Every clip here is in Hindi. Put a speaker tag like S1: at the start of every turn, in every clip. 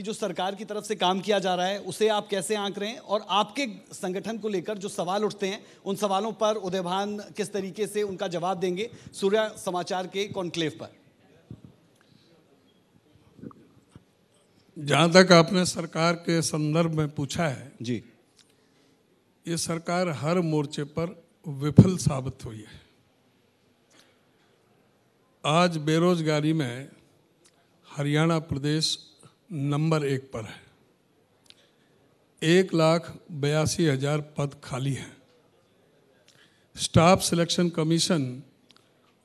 S1: कि जो सरकार की तरफ से काम किया जा रहा है उसे आप कैसे आंक रहे हैं और आपके संगठन को लेकर जो सवाल उठते हैं उन सवालों पर उदयभान किस तरीके से उनका जवाब देंगे सूर्य समाचार के कॉन्क्लेव पर
S2: जहां तक आपने सरकार के संदर्भ में पूछा है जी ये सरकार हर मोर्चे पर विफल साबित हुई है आज बेरोजगारी में हरियाणा प्रदेश नंबर एक पर है एक लाख बयासी हजार पद खाली हैं स्टाफ सिलेक्शन कमीशन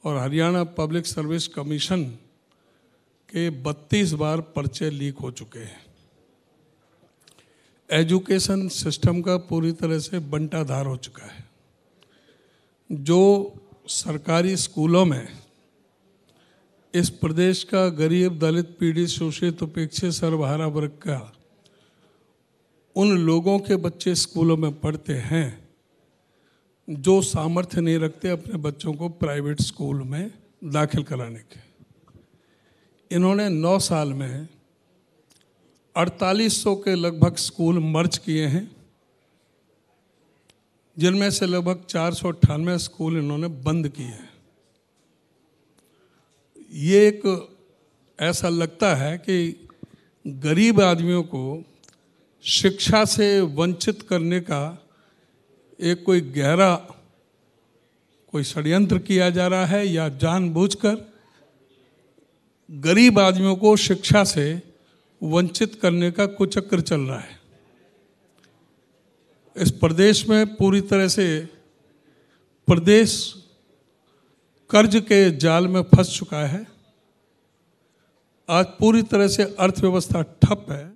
S2: और हरियाणा पब्लिक सर्विस कमीशन के 32 बार पर्चे लीक हो चुके हैं एजुकेशन सिस्टम का पूरी तरह से बंटाधार हो चुका है जो सरकारी स्कूलों में इस प्रदेश का गरीब दलित पीड़ित शोषित उपेक्षित सर्वहारा वर्ग का उन लोगों के बच्चे स्कूलों में पढ़ते हैं जो सामर्थ्य नहीं रखते अपने बच्चों को प्राइवेट स्कूल में दाखिल कराने के इन्होंने नौ साल में 4800 के लगभग स्कूल मर्ज किए हैं जिनमें से लगभग चार स्कूल इन्होंने बंद किए हैं ये एक ऐसा लगता है कि गरीब आदमियों को शिक्षा से वंचित करने का एक कोई गहरा कोई षड्यंत्र किया जा रहा है या जानबूझकर गरीब आदमियों को शिक्षा से वंचित करने का कुचक्र चल रहा है इस प्रदेश में पूरी तरह से प्रदेश कर्ज के जाल में फंस चुका है आज पूरी तरह से अर्थव्यवस्था ठप है